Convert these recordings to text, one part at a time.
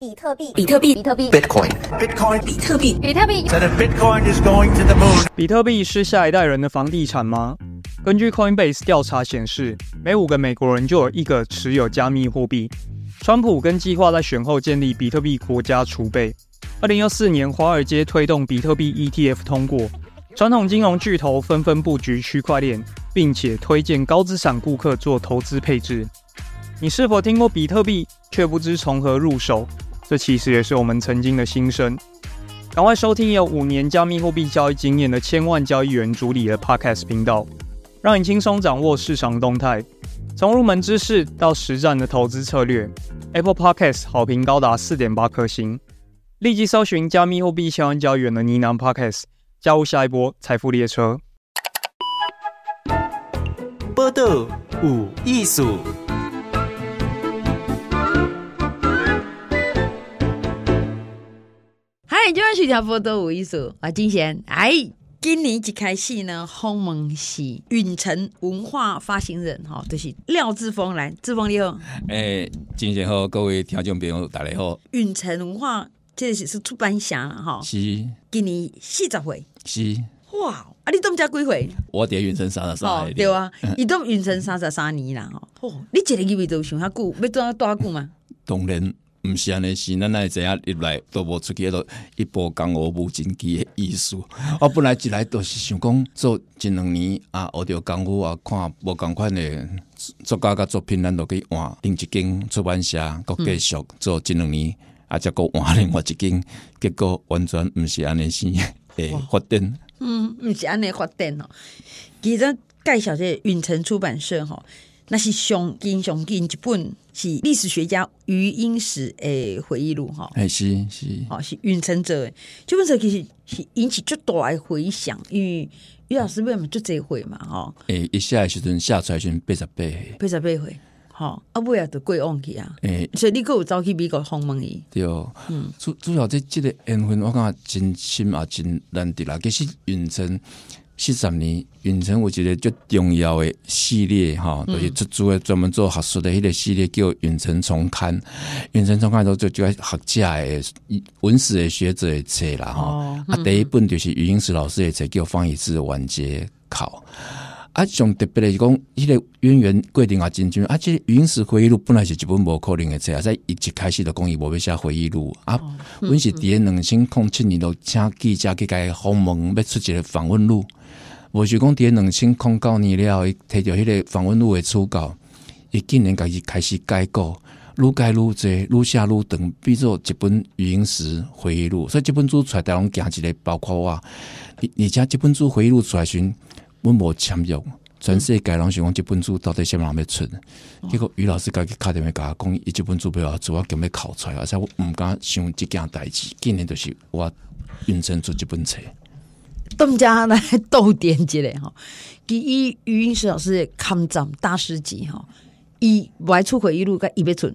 比特币，比特币，比特币，Bitcoin，Bitcoin，比特币，比特币。比特币是下一代人的房地产吗？根据 Coinbase 调查显示，每五个美国人就有一个持有加密货币。川普跟计划在选后建立比特币国家储备。二零二四年，华尔街推动比特币 ETF 通过，传统金融巨头纷纷布局区块链，并且推荐高资产顾客做投资配置。你是否听过比特币，却不知从何入手？这其实也是我们曾经的心声。赶快收听有五年加密货币交易经验的千万交易员主理的 Podcast 频道，让你轻松掌握市场动态，从入门知识到实战的投资策略。Apple Podcast 好评高达四点八颗星。立即搜寻加密货币千万交易员的呢喃 Podcast，加入下一波财富列车。波豆五艺术。就要是条播多有意思啊！金贤，哎，今年一开始呢，鸿蒙是运城文化发行人哈，就是廖志峰来，志峰你好，哎，金贤好，各位听众朋友，大家好，运城文化，这是是出版侠哈，是，今年四十岁，是，哇，啊，你都我家几岁？我爹运城三十三，对啊，伊都运城三十三年吼、吼，你一个以为都想遐久，要做遐大吗？当然。毋是安尼，是咱会知影入来都无出去，都一步江湖无真忌的意思。我本来一来都是想讲做一两年啊，学着功夫啊，看无共款的作家甲作品，咱都去换另一间出版社，阁继续做一两年啊，则果换另外一间，结果完全毋是安尼先诶发展。嗯，毋是安尼发展咯。其实介绍者运城出版社吼。那是上近上近一本是历史学家余英时的回忆录吼嘿是是哦，是允城者的这本书其实是引起最大的回响因为余老师为什么这这会嘛吼诶伊写的时阵写出来时阵八十八岁八十八岁吼啊尾啊著过往去啊诶所以你佫有走去美国访问伊对嗯主主要这这个缘分我感觉真深也真难得啦。其实允城四十年云城有一个最重要诶系列吼，就是的专门做学术的迄个系列叫云城重刊。云城重刊都就叫学者诶、文史诶学者诶册啦吼，啊，第一本就是余英时老师诶册，叫《方以智完结考》。啊，上特别的是讲，迄个渊源过定啊，真真啊，即、个云石回忆录》本来是一本无可能的册啊，在一开始就讲伊无要写回忆录啊。阮是伫咧两千零七年咯，请记去甲伊访问要出一个访问录。无是讲，伫咧两千零九年了，伊摕着迄个访问录的初稿，伊竟然家己开始改稿。愈改愈侪，愈写愈长，变作一本《云石回忆录》，所以这本书出来，带拢行一个，包括我。而且这本书回忆录出来时，阮无签约，全世界人想讲即本书到底啥物人要出？结果于老师家己敲电话甲讲，伊即本书要主我准备哭出，来，而且我毋敢想即件代志，今年就是我运成出即本册。他家来斗点一个吼，第一，余英石老师抗战大师级伊无外出回忆录甲伊要出。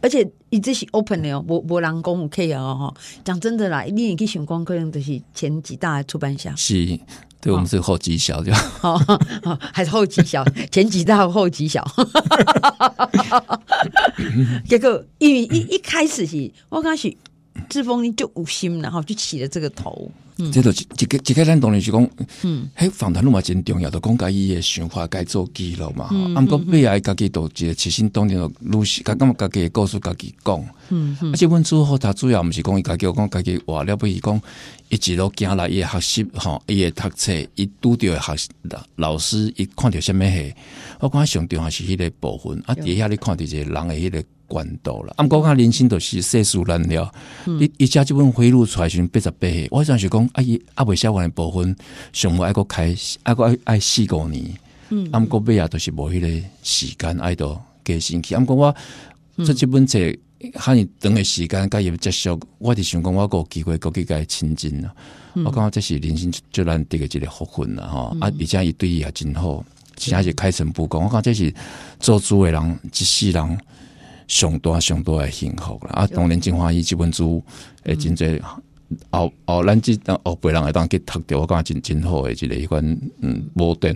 而且伊这是 open 的哦，无无人讲有可哦吼，讲真的啦，你也去想讲可能就是前几大出版商是。对，我们是后继小掉，好，还是后继小，前几大后继小，结果一一一开始是，我刚是。志峰就有心然后就起了这个头，这个，一个，一个咱当然是讲，嗯，嘿，访谈录嘛真重要，都讲家伊的想法，该做记录嘛，啊，毋过每来家己都一个起心动念都如实，刚刚家己故事家己讲，嗯嗯，而且阮之后，他主要毋是讲伊家己，讲家己话了，不伊讲，一直都来来诶学习吼，伊诶读册，伊拄着学老老师，伊看着啥物嘿，我感觉上重要是迄个部分，啊，伫遐你看着一个人诶迄个。管道了，俺们国家人轻都是世事难料，一一家基本贿出来权八十八岁，我想是讲，阿姨阿伯写完的部分，上个开，爱个爱爱四五年，俺们国尾啊都是无迄个时间爱多更去。俺们国我出这本这很长的时间，加入接触，我就想讲我有机会估计该亲近了。我讲这是人生最难得的一个福分了哈，啊，而且伊对也真好，而且开诚布公。我讲这是做主的人，一世人。上大上大诶，幸福啦！啊，当然金花喜。即本书诶，真侪后后咱即当辈人会当去读着，我感觉真真好诶，即个迄款嗯，无等。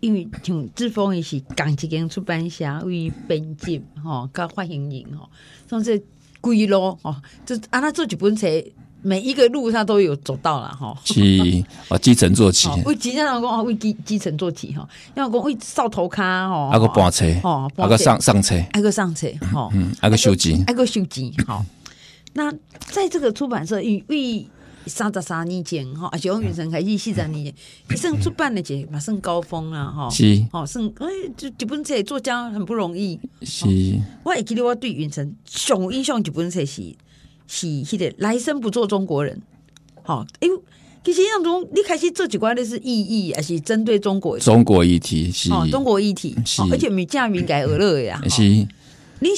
因为像志峰伊是共一间出版社为编辑吼，甲发行人吼，像这规路吼，就安那做一本册。每一个路上都有走到了哈，是啊，基层做起，为基层打工啊，为基基层做起哈，要个为扫头咖哈，那个搬车哦，那个上上车，那个上车哈，嗯，那个修机，那个修机哈。那在这个出版社，与为。三十三年前哈，啊，小云城开始四十年前，一生出版的节，嘛，上高峰了哈，是，好，上哎，就基本上作家很不容易，是。我也记得我对云城上印象基本上是。是，迄个来生不做中国人。好，哎呦，其实迄种你开始做几关的是意义，还是针对中国？中国议题，是，中国议题，是而且是正面改俄乐呀。是，你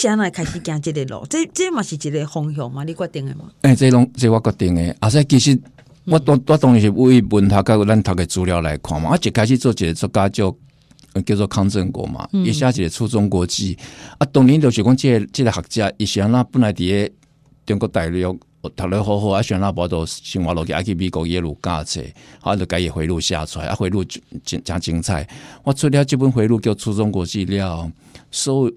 安怎开始行这个路，这这嘛是一个方向嘛，你决定的嘛？哎，这拢即我决定的。而且其实我我当然是为文学甲咱读的资料来看嘛。啊，一开始做一个作家叫叫做康振国嘛，伊一个初出中国际啊，当年就是讲个即个学者，伊是安那本来伫咧。中国大陆，读了好好啊，选了无多生活落去，还去美国、耶鲁教册，啊，就交易回路写出来啊，回路真真精彩。我出了即本回路，叫出中国资料，有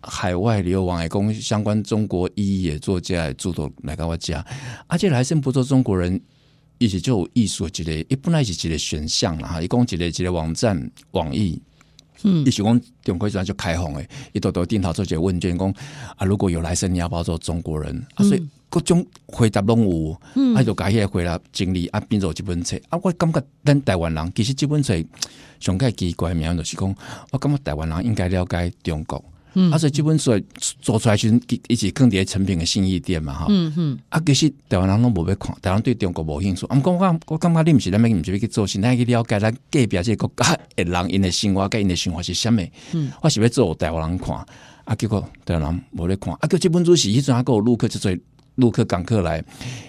海外流亡，的讲相关中国义野作家著作来跟我讲，而且来生不做中国人一些就艺术一个，一本来是一个选项啦，哈，一共一个一个网站，网易。嗯，伊是讲国现在就开放诶，伊多多顶头做者问卷讲啊，如果有来生，你要不做中国人啊？所以各种回答拢有，嗯，啊，就改些回答整理啊，变做一本册啊。我感觉咱台湾人其实即本册上盖奇怪，名就是讲，我感觉台湾人应该了解中国。嗯，啊，所以这本书做出来时是一一些更迭成品的新意店嘛，哈。啊，其实台湾人都无要看，台湾对中国无兴趣。我讲我感觉你毋是咱们你是要去做，先来去了解咱隔壁这个国家的人因的生活，跟因的生活是虾米。我是要做台湾人看，啊，结果台湾人无在看。啊，叫这本书是怎个路客去做？入去港客来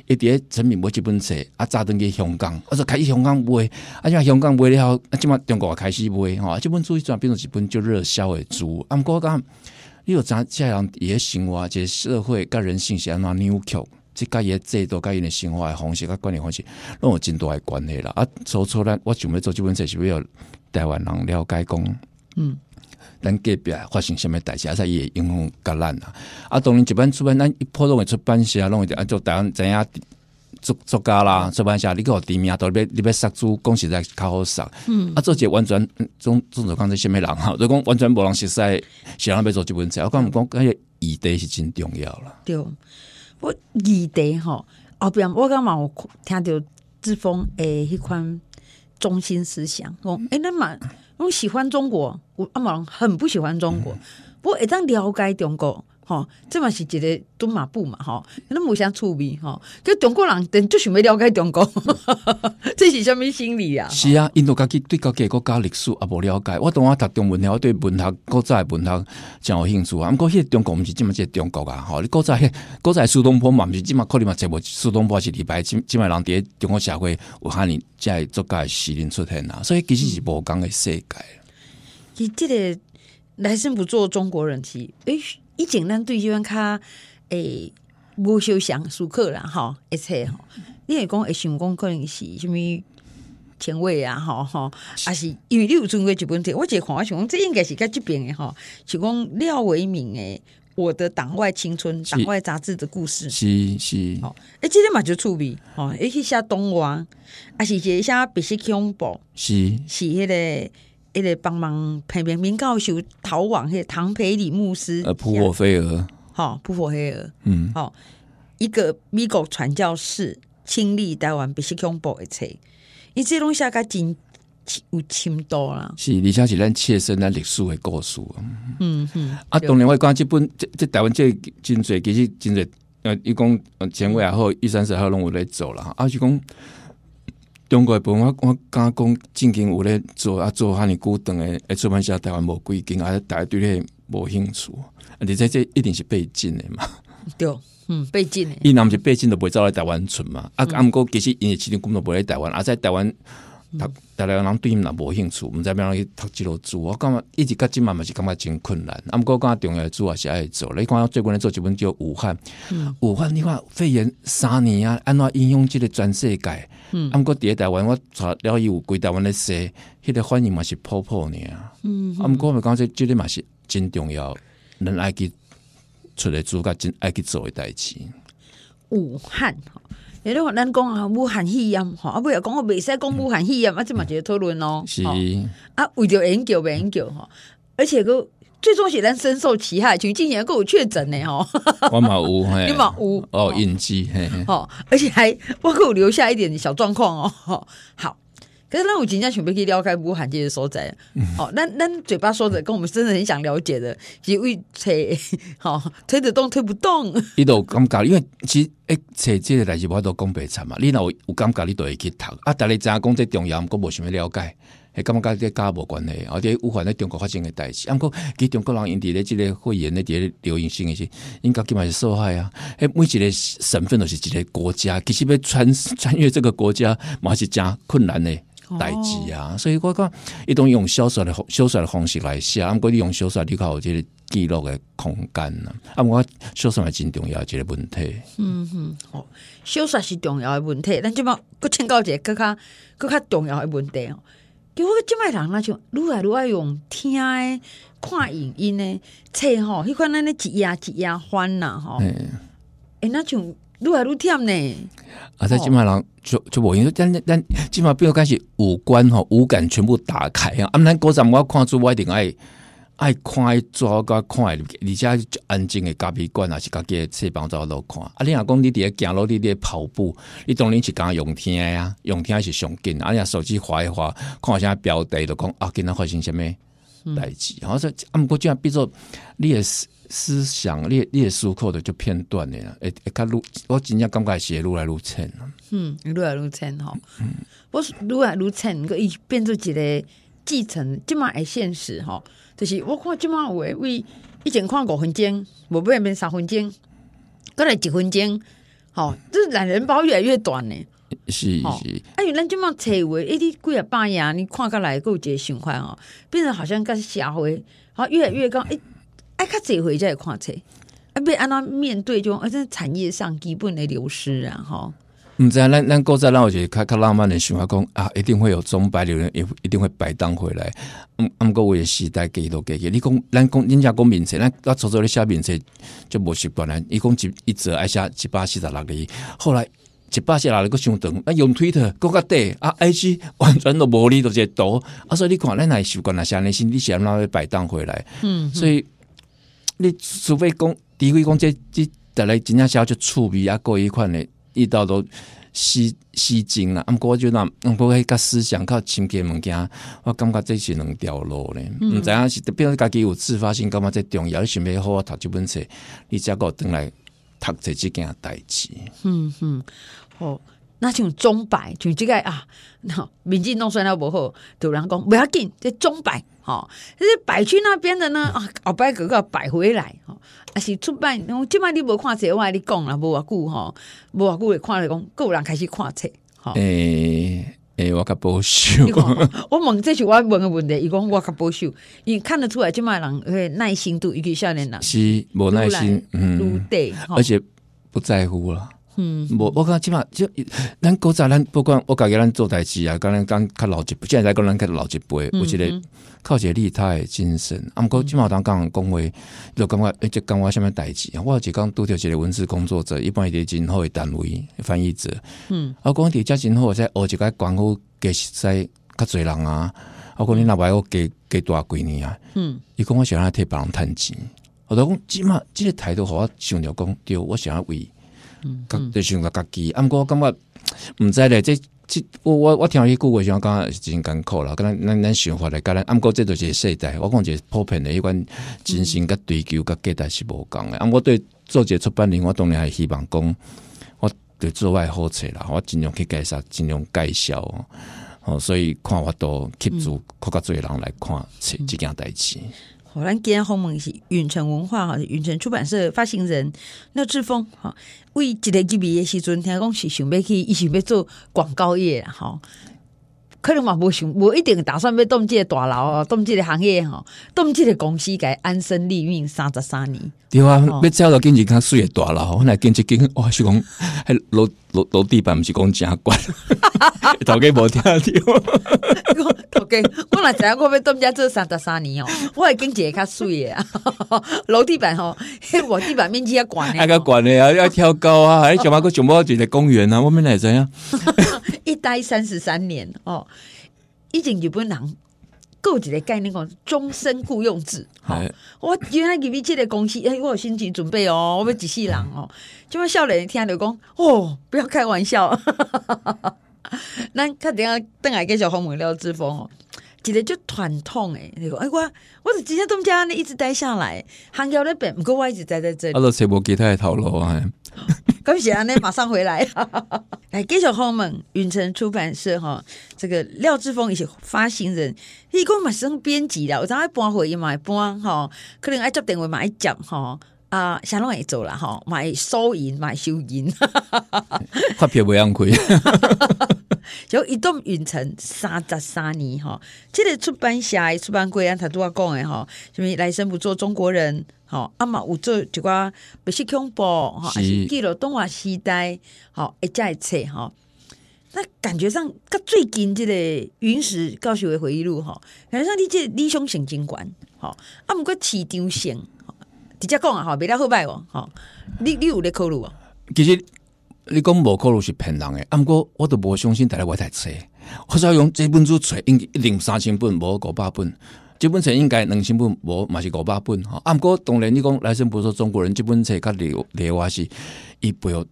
伊伫咧准备买一本册啊早转去香港我说开始香港买啊即嘛香港买了后，啊即嘛中国也开始买吼啊即本书伊转变成一本叫热销的书啊毋过我感觉你著知影即人伊的生活一个社会甲人性是安怎扭曲即甲伊的制度甲伊的生活的方式甲管理方式拢有真大的关系啦啊初初咱我想欲做即本册是为了台湾人了解讲嗯咱隔壁发生什么代志，啊，伊会影响甲咱啊。啊，当然一般出版，咱一普通的出版社拢会着啊，就逐个知影。作作家啦，出版社，你有伫名都要你要杀猪，讲实在较好杀。嗯，啊，做一者完全总总总讲这虾米人哈，就讲完全无人识识，谁人要做这本册？我讲毋讲，迄个议题是真重要啦。对，我议题吼，后壁我刚嘛有听着志峰诶迄款中心思想，讲诶，咱、嘛。我喜欢中国，我阿毛很不喜欢中国。不过也了解中国。吼，这嘛是一个蹲马步嘛，吼，那么有啥趣味？吼，就中国人等就想要了解中国，这是啥物心理啊？是啊，印度家己对各个国家历史啊无了解，我当我读中文了，我对文学、早在文学真有兴趣啊。不过，迄个中国毋是这么个中国啊，吼，古早迄古早苏东坡嘛，毋是即么可能嘛？这不，苏东坡是李白，即即么人伫咧中国社会有晚年在作家的时令出现啊。所以，其实是无共的世界，伊即个来生不做中国人？提诶。以前咱对即款较会无相仝舒克啦吼一切吼你会讲会想讲可能是啥物前卫啊吼吼啊是因为你有阵过一本册我一看我想讲这应该是较即边的吼是讲廖伟明诶我的党外青春党外杂志的故事是是吼欸即个嘛就趣味吼伊去写动画啊是一个写白色恐怖是是迄个也得帮忙陪明明教授逃往迄唐培里牧师，呃，扑火飞蛾，好捕获飞蛾，嗯，好一个美国传教士亲历台湾被吸恐怖一切，伊这东西下真有深度啦。是而且是咱切身咱历史的故事，啊，嗯嗯，啊当然我讲这本这这台湾这真侪其实真侪，呃，伊讲前卫也好一三十号拢有来走了啊，是讲。中国诶本我我敢讲正经有咧做啊做赫尼久传诶诶出版社台湾无几间啊逐个对你无兴趣而且说这一定是被禁诶嘛对，嗯被禁诶伊若毋是被禁都袂走来台湾巡嘛啊啊毋过其实因诶市场根本都无来台湾啊则台湾逐大量人对伊也无兴趣，毋知安样去读即路书。我感觉一直到即嘛嘛是感觉真困难。啊，毋过感觉重要书也是爱做，你看我最近咧做一本叫《武汉》，武汉你看肺炎三年啊，安怎影响即个全世界。啊，毋过伫咧台湾我查了伊有规台湾咧说，迄个反应嘛是泡泡呢啊。阿姆哥感讲说，即个嘛是真重要，人爱去出来做甲真爱去做诶代志。武汉。你都话咱讲啊，武汉肺炎，吼，啊，不要讲我未使讲武汉肺炎，啊，即嘛就要讨论咯。是，啊，为着研究，研究，吼，而且个最终是咱深受其害，徐静贤个有确诊嘞，吼。我嘛有，你嘛有，哦，印记，吼，而且还包括留下一点小状况哦，好。可是，咱我们尽想要去了解武汉这些所在。哦，那那嘴巴说的，跟我们真的很想了解的，是为会扯，吼，推得动，推不动。你都感觉，因为其哎，扯这个代志，我都讲白惨嘛。你那有有感觉你都会去读啊。但你讲这重要，我无想要了解。还感觉这家无关系，而且武汉咧中国发生诶代志，过其实中国人因伫咧即个会员伫咧流行性诶是，因家起码是受害啊。诶，每一个省份都是一个国家，其实要穿穿越这个国家，嘛是真困难诶。代志啊，所以我讲，一种用小说的、小说的方式来写，啊，毋过你用小说较有即个记录的空间啊，啊，我小说也真重要一个问题。嗯哼，哦，小说是重要的问题，咱即嘛，佫请教一佫较佫较重要的问题哦，叫我即摆人啦，就愈来愈爱用听、看、影音诶册吼，迄款咱咧一页一页翻啦吼，诶，那像。愈来愈忝呢！啊，在金马郎就就无用，咱咱金马不要开始五官吼五感全部打开啊！啊，咱哥仔，我看住我一定爱爱看爱抓个看，而且安静的咖啡馆啊，是家己啡细胞走路看。啊，你若讲你伫个行路，你伫跑步，你当然是讲用听啊，用听是上紧，啊，你若手机划一划，看一下标题就讲啊，今仔发生什么代志？我说啊，毋过去样比如你也是。思想列列书口的就片段会哎，看录我真正感觉写录来录浅啊。嗯，录来录浅哈。嗯，我录来录浅，个伊变做一个继承，即嘛系现实哈。就是我看即嘛诶为一前看五分钟，我不然变三分钟，过来几分钟，吼，这懒人包越来越短呢。是是。哎呦，咱即嘛扯话，一你贵啊半夜，你看看来够个想法哦？变成好像个社会，好越来越高，哎。爱较济回才会看册啊欲安怎面对就讲而且产业上基本的流失啊吼毋知咱咱古早咱有一个较较浪漫的想法讲啊一定会有钟摆流量一一定会摆档回来嗯毋过有的时代过去都过去你讲咱讲恁正讲闽菜咱到初中咧写闽菜就无习惯咱伊讲一一者爱写一百四十六个字后来一百四十六个搁相等啊用 twitter 搁较短啊 ig 完全都无你的这个图啊所以你看咱若会习惯若是安尼想你是安怎会摆档回来嗯所以你除非讲，除非讲，即即带来真正小就趣味啊，过一款的，伊到都吸吸精啊，毋过就那唔过迄个思想靠心结物件，我感觉这是两条路嘞，嗯、知影是比如家己有自发性，感觉这重要想要好好读这本书，你只够等来读这几件代志。嗯哼，哦，那像钟摆，就这个啊，那民间弄出来不好，有人讲不要紧，这钟摆。好，就是摆去那边的呢啊，后摆个个摆回来哈，啊是出卖。我今卖你无看车，我跟你讲了，无偌久吼，无偌久会看了讲，个人开始看车吼。诶诶，我较保守。我问这是我问的问题，伊讲我较保守，伊看得出来今卖人会耐心度尤其少年人是无耐心，嗯，对，而且不在乎了。嗯无我感觉即满即咱古早咱不管我家己咱做代志啊甲咱讲较老一辈这会在讲咱较老一辈有一个较一个利他的精神啊毋过即满有人甲讲话就感觉一直讲我啥物代志啊我有一天拄着一个文字工作者一般伫真好诶单位翻译者嗯啊讲伫遮真好的时学一就功夫，计我加实在较济人啊啊讲你若不爱我加加大几年啊嗯伊讲我想要替别人趁钱我都讲即满即个态度互我想着讲对我想要为嗯，就想个家己。啊，毋过我感觉毋知咧，即即我我我听伊句话，想讲真艰苦啦。敢若咱咱想法咧，可啊，毋过这就是时代。我讲个普遍的迄款精神甲追求甲价值是无共的。啊，我对做一个出版人，我当然还希望讲，我对做外好册啦，我尽量去介绍，尽量介绍哦。所以看我都吸 e e 较住，靠人来看这这件代志。咱今访问是云城文化哈，云城出版社发行人廖志峰哈，为一个吉比的时阵，听讲是想要去，想要做广告业哈。可能嘛，无想，无一定打算要动这个大楼哦，动这个行业吼，动这个公司，该安身立命三十三年。对啊，要之到经济较水睡大楼，我来济经跟，我是讲，楼楼楼地板不是讲假关，头家无听。头家，我来知影，我被动家做三十三年哦，我还跟着他睡的。楼 地板哦，迄我地板面积要管的，较管的，啊，要跳高啊！还熊猫个熊猫嘴的公园啊，我们来怎样？一待三十三年哦。以前日本人讲，够几个概念讲终身雇佣制。好，我原来以为这家公司，哎，我有心情准备哦，我们只世人哦，就那笑脸听刘讲，哦，不要开玩笑。咱看等下邓矮跟小黄门廖志峰哦，今天就团痛诶，那个哎我我是今天东家呢一直待下来，杭州那边，不过我一直待在这里。阿拉全部给他一套楼啊。恭喜安那马上回来了，来继续朋友们，云城出版社哈，这个廖志峰也是发行人，伊讲嘛马编辑啦，有阵再搬回嘛搬吼，可能爱接电话嘛一接吼。啊啥拢会做啦吼买收银买收银发票袂用开 就一栋影城三十三年吼即个出版社诶出版柜啊头拄啊讲诶吼啥物来生不做中国人吼啊嘛有做一寡白色恐怖吼啊是记录动画时代吼诶遮诶册吼那感觉上甲最近即个陨石教学我回忆录吼感觉上你这个理想性景观吼啊毋过市场性直接讲啊吼袂了好歹哦吼你你有咧考虑无其实你讲无考虑是骗人诶啊毋过我都无相信逐个买台册我要用即本书揣，应一定三千本无五百本即本册应该两千本无嘛是五百本吼啊毋过当然你讲来先不说中国人即本册较留留啊是伊背哦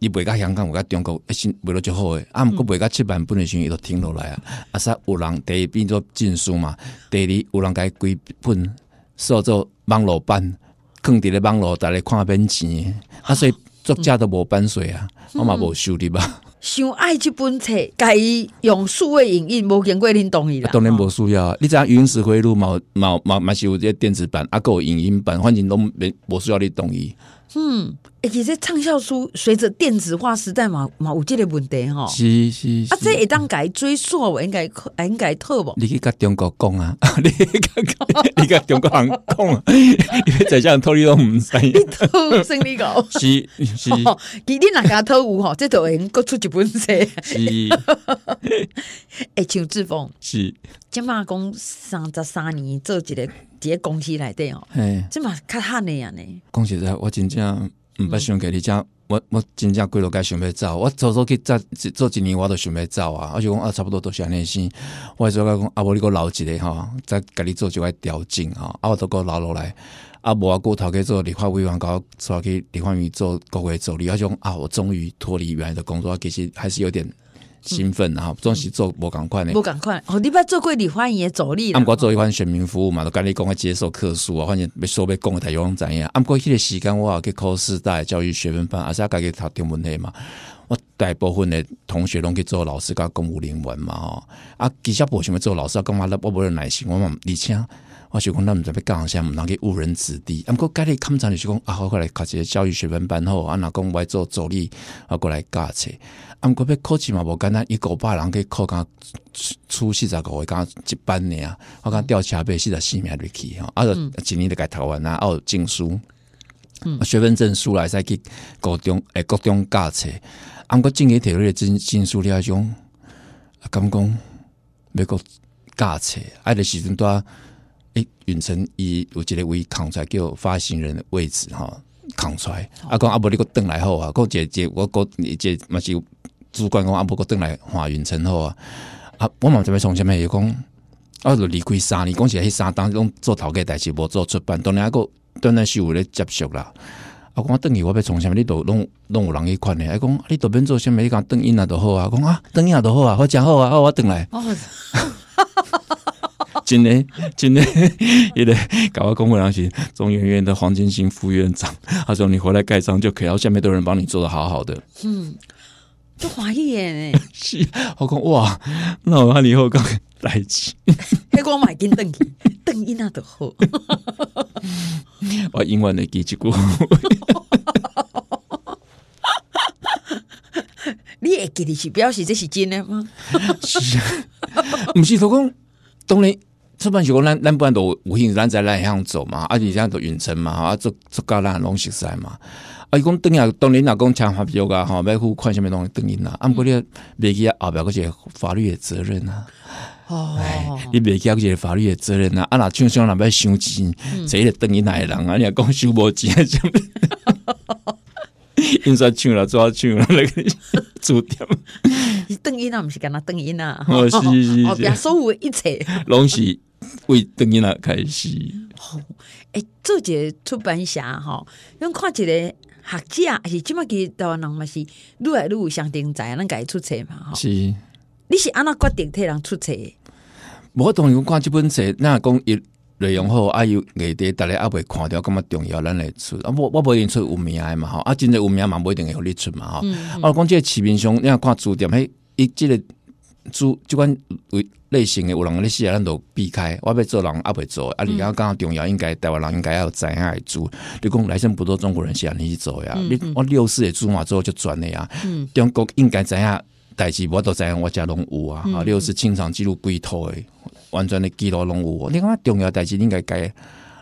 伊背甲香港有甲中国一心背落最好诶啊毋过背甲七万本诶时阵伊都停落来啊啊煞有人第一变做证书嘛第二有人甲伊规本说做网络版。当伫咧网络，逐日看诶，啊，所以作家都无版税啊，我嘛无收入吧。想爱即本书，介用数位影音无经过恁同意的。当然无需要啊，你知将原始回录嘛嘛是有即这电子版，阿有影音版，反正拢没无需要你同意。嗯，其实畅销书随着电子化时代嘛，嘛有这个问题哈。是是，啊，这一当改追溯，应该应该偷不？你去跟中国讲啊，你去跟，你跟中国人讲啊，再这样偷你都唔得。偷升呢个？是是，其实哪家偷有吼，这都会各出一本书。是。哎，邱志峰。是。即嘛讲三十三年做一个一个公司内底哦，即嘛较罕诶安尼。讲实在，我真正毋捌想跟你讲，我我真正规路该想欲走，我做做去做做一年我都想欲走啊！我就讲啊，差不多都是安尼先。我做甲讲啊，无你个留一个吼，再甲你做一块调整吼，啊我都过留落来啊，无啊过头去做李焕宇黄高，做去立法院做工会理，你要讲啊，我终于脱离原来的工作，其实还是有点。兴奋，然总是做无赶快呢？无赶快哦！你捌做过李欢迎的助理了。毋过做一番选民服务嘛，都甲你讲啊，接受客诉啊，反正要说要讲个台湾怎样？毋过迄个时间，我也去考四大教育、学分班，也是啊己读中文系嘛。我大部分的同学拢去做老师，甲公务员嘛，吼。啊，其实无想要做老师啊，干嘛？要无博耐心，我嘛，而且。我想讲咱毋知要讲啥，毋通去误人子弟。啊，毋过家己勘长就是讲啊，好过来考一个教育学分班好。啊，若讲外做助理啊，过来教册。啊，毋过要考试嘛，无简单，伊五百人去考甲初四十五个，甲一班尔。我讲吊车尾四十四名入去吼，啊，著一年就该读完啊，啊，有证书，啊，学分证书来使去高中诶，各种教册。啊，毋过进去体育诶证证书了，种啊，敢讲要个教册，啊，的时阵拄啊。伊云层伊有一个位空出来叫发行人的位置吼空出来啊讲啊无你佫转来好啊佫一个一个我佫一个嘛是主管讲啊无佫转来换云层好啊啊我嘛毋知欲创啥物伊讲啊著离开三年讲是迄三当讲做头家代志无做出版当然啊佫转来是有咧接触啦啊讲我转去我要创啥物你都拢拢有人去管诶啊讲你都免做啥物你讲转去啊著好啊讲啊转去啊著好啊好诚好啊好我转来 今天今天也得搞个公文良心，中医院的黄金星副院长，他说你回来盖章就可以然后下面都有人帮你做的好好的。嗯，就怀疑耶，是我讲哇，那我看你以后刚来气，可以 给买根灯，灯一那都好，我英文的给一句，你也给你去，表示这是真的吗？是啊，不是偷工。当然，出版社讲咱咱不然都无闲，咱在那向走嘛，而且像在都远程嘛，做做高咱拢熟悉嘛。啊，伊讲等下，当然若讲签发票啊，吼，买付款什么东等于啊，毋过这袂记啊，后边一些法律的责任呐。哦，你记啊，这些法律的责任呐，啊若像像若要收钱，这来等于哪个人啊？你若讲收无钱？哈哈哈！哈，应该抢了，抓抢了，来个，注定。是邓音啊，毋是干那邓音啊，吼，是是是，哦，所有一切拢是为邓音啊开始。吼、哦，诶、做一个出版社吼，用、看一个学者，也是即马去台湾人嘛是愈来愈有上定在，咱家己出册嘛吼，是，你是安怎决定替人出册？无我同你看即本册，咱那讲伊。内容好，啊，有内底逐个也未看着，感觉重要，咱来出。啊，我我无一定出有名诶嘛吼，啊，真正有名嘛，无一定会互你出嘛吼。嗯啊，讲即个市面上，你若看书店，迄伊即个主即款类型的有人咧死咱都避开。我要做人阿袂做，啊，你讲讲重要，应该台湾人应该要影样做？你讲来生不做中国人，是安尼去做呀！你我六四的主嘛，之后就转了呀。中国应该知影代志？我都知影，我遮拢有啊。六四清场记录归套诶，完全的记录拢有。你讲重要代志，应该改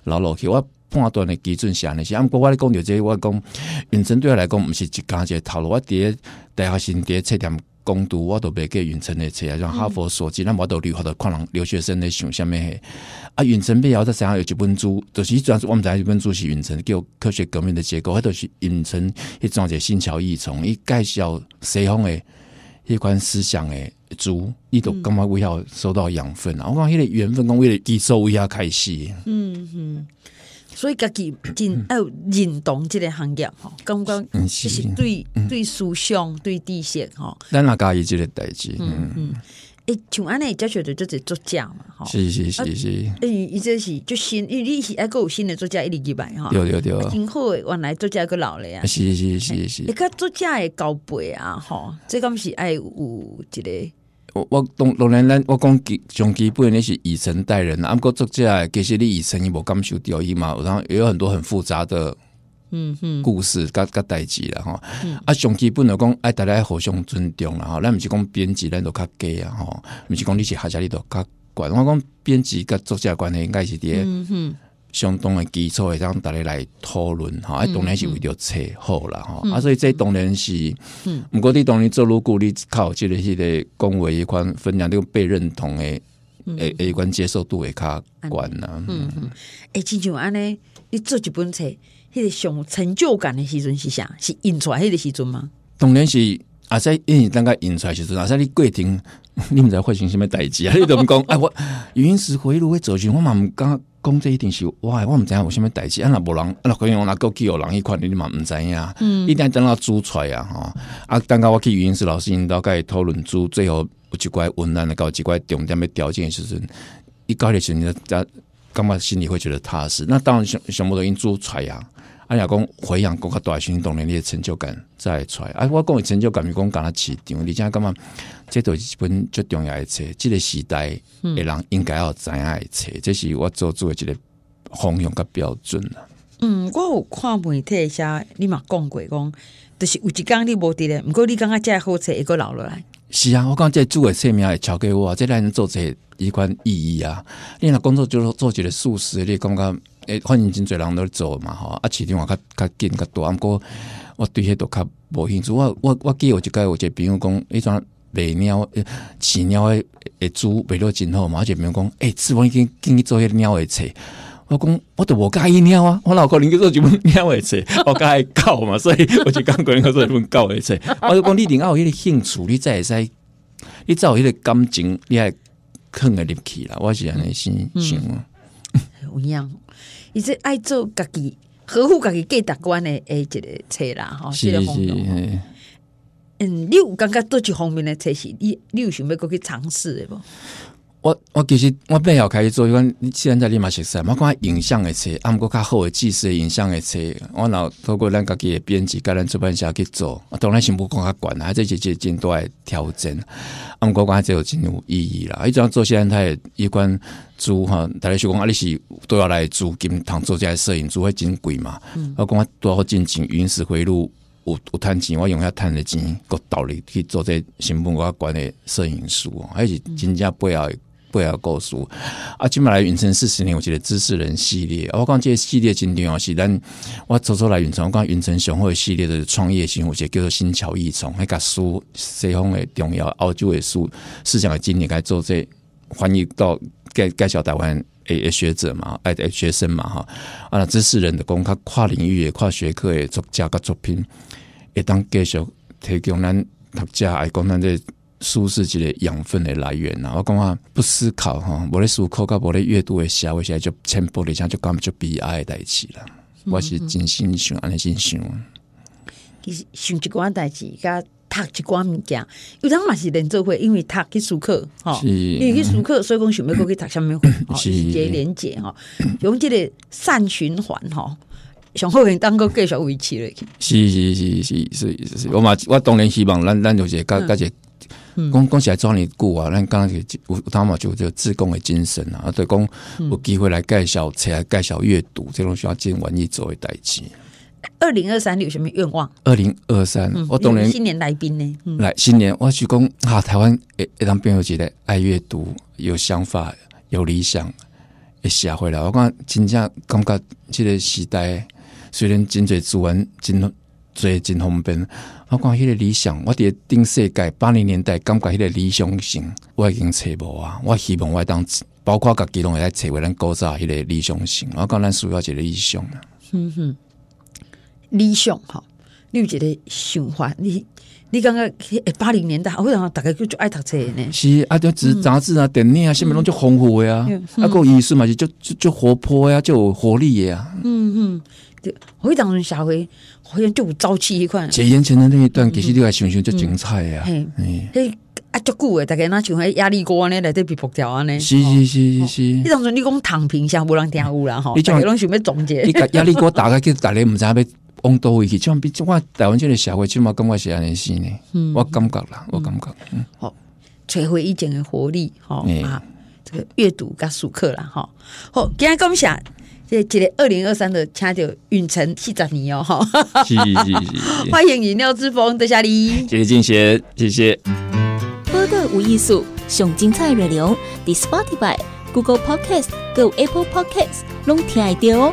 留落去。我判断的基准是安尼。是，过我咧讲这即，我讲认真对我来讲毋是一一个套路。我第一大学生第一七点。攻读我都别给远程的车，像哈佛所及，那我都留学的看人留学生的想下面啊，啊，远毕业后在想要有一本书，就是主要是我们在几本书是远程叫科学革命的结构，还都是远程一讲解新桥易从一介绍西方的一款思想的书，你都感觉为要收到养分啊？我讲迄个缘分公为了吸收一下开始，嗯哼。所以家己真爱有认同即个行业吼，感觉就是对对思想，对知识吼，咱若交伊即个代志，嗯嗯，伊像安尼才叫做做者作者嘛吼，是是是是，伊伊这是就新，因为你是抑搁有新的作者一直入来吼，着着着，挺好诶，原来作者搁老了啊，是是是是，会较作者会交白啊吼，这敢是爱有一个。我当当然咱我讲，基上基本来是以诚待人啊。毋过作者其实你以诚伊无感受到伊嘛。然后也有很多很复杂的嗯哼故事，甲甲代志啦吼，啊，上基本来讲，爱大家互相尊重啦吼，咱毋是讲编辑咱都较假啊吼，毋是讲你是下者，你头较悬。我讲编辑甲作者关系应该是的。嗯哼。相当的基础，会让大家来讨论哈，啊，当然是为了车好啦哈，啊，所以这当然是，嗯，不过你当然做，如果你靠即个迄个讲话一款分量，这个被认同的，诶，一款接受度会较悬啦。嗯嗯，哎，亲像安尼，你做一本册，迄个想成就感的时阵是啥？是印出来迄个时阵吗？当然是啊，在因印当个印出来时阵，啊，所以你过程，你知在发生什么代志啊？你怎么讲？哎，我语音回路会走线，我嘛毋敢。讲这一定是我，我毋知影有啥物代志，啊若无人，啊若可能我那个去有人迄款，你嘛毋知影。嗯，一旦等到租出来啊，吼，啊，等到我去语音室老师引导，甲伊讨论租，最后有一寡文案的到一寡重点的条件的时阵，伊搞的时阵，才感觉心里会觉得踏实。那当然，想想不到因租出来啊。啊若讲回想讲较大声当然你的成就感才会出来啊我讲的成就感是讲敢若市场你才感觉这都是一本最重要的册这个时代的人应该要知道的册这是我做主的一个方向和标准啊。嗯我有看媒体写，你嘛讲过讲著是有一工你无伫咧毋过你感觉这好册会佫留落来是啊我讲觉这个主的册名会超过我这咱年做这一款意义啊你若工作就是做一个素食你感觉诶，反正真侪人都做嘛吼，啊，市场话较较紧较大。毋过我对迄都较无兴趣。我我我记，有一届有一个朋友讲，迄阵卖鸟，诶，饲鸟诶，诶，猪卖了真好嘛。而且朋友讲，诶，志我已经经做个鸟诶册。我讲，我都无介意猫啊，我老公去做一份猫诶册，我介狗嘛，所以我就讲，个人做一份狗诶册。我就讲，你定外有迄个兴趣，你会使，你有迄个感情，你还囥嘅入去啦。我是安尼先想啊。一样，伊说爱做家己，呵护家己，价值观的诶，一个册啦，吼，即个方面，嗯，有感觉多一方面的册是你，你有想要过去尝试的无？我我其实我背后开始做迄款，现在立嘛熟悉我看影像的册啊，毋过较好的技术的影像的册。我然后透过咱家己的编辑，甲咱出版社去做，啊、当然先不讲较悬啊，这些些真多的调整，啊，毋过我看这有真有意义啦。伊、啊、种做现在他一款租吼，大家想讲啊，你是都要来资金，通做这摄影租会真贵嘛？嗯、我讲多好进行原始回路。有有趁钱，我用遐趁的钱，个投入去做这新闻我管的摄影师，还是真正背后不要够熟啊！今嘛来云城四十年，我觉得知识人系列，我讲这个系列经典要，是咱我走出来云城，我讲云城雄厚系列的创业型，我叫叫做新桥异从，那个书西方的中要，澳洲的书思想的经典，该做这欢迎到介介绍台湾诶学者嘛，诶学生嘛哈啊，知识人的功，他跨领域、跨学科的作家个作品，也当继续提供咱读者还讲咱这。舒适一个养分的来源，啦。我讲话不思考哈，无咧思考甲无咧阅读的下会，起来，就千玻璃签，就根本就悲哀在代志啦。我是真心想，安尼真想。其实想一寡代志，甲读一寡物件，有阵嘛是连做会，因为读去熟客吼，因为去思考，所以讲想要过去读下面是是直接连接吼，用即个善循环吼。上好，面当个继续维持去。是是是是是，我嘛，我当然希望咱咱就是甲一个。讲讲起来抓你顾啊！咱刚刚有他嘛就就自贡的精神啊，对讲有机会来绍小车，介绍阅读，这种需要尽文艺做的代志。二零二三有什么愿望？二零二三，我当然新年来宾呢，来新年我是讲啊，台湾诶，当朋友记得爱阅读，有想法，有理想，诶社会了。我讲真正感觉这个时代，虽然真侪资源真。以真方便，我讲迄个理想，我伫咧顶世界八零年代，感觉迄个理想型我已经找无啊！我希望我当，包括家己拢会来找，有人古早迄个理想型。我后讲咱需要一个理想啊，哼哼，理想吼，你有一个想法，你你迄个八零年代，为什么大家就爱读册呢？是啊，就杂志啊、电影啊，啥物拢就丰富啊。啊，有意思嘛，就就就活泼呀，就活力啊。嗯哼。就，好，当阵社会好像就有朝气一款。这眼前的那一段，其实你还想想就精彩呀。嘿，啊，足久诶，大概那像况压力锅呢，来这得比掉条呢。是是是是是。你当阵你讲躺平啥无人听有啦吼。你 讲，你拢想咩总结？你压力锅打开，跟大你毋知咩往倒位去，就比我台湾这个社会，起码感觉是安尼是呢。嗯，我感觉啦，我感觉。嗯，好，摧毁以前的活力，好啊。这个阅读加数课了，哈。好，今日感谢。这谢今二零二三的恰就运程气炸你哦！哈，谢谢谢谢，欢迎饮料之风在家里。谢谢静贤，谢谢。播的无艺术，上精彩内流 t h e Spotify、Google Podcast、Go Apple Podcast，拢听爱听哦。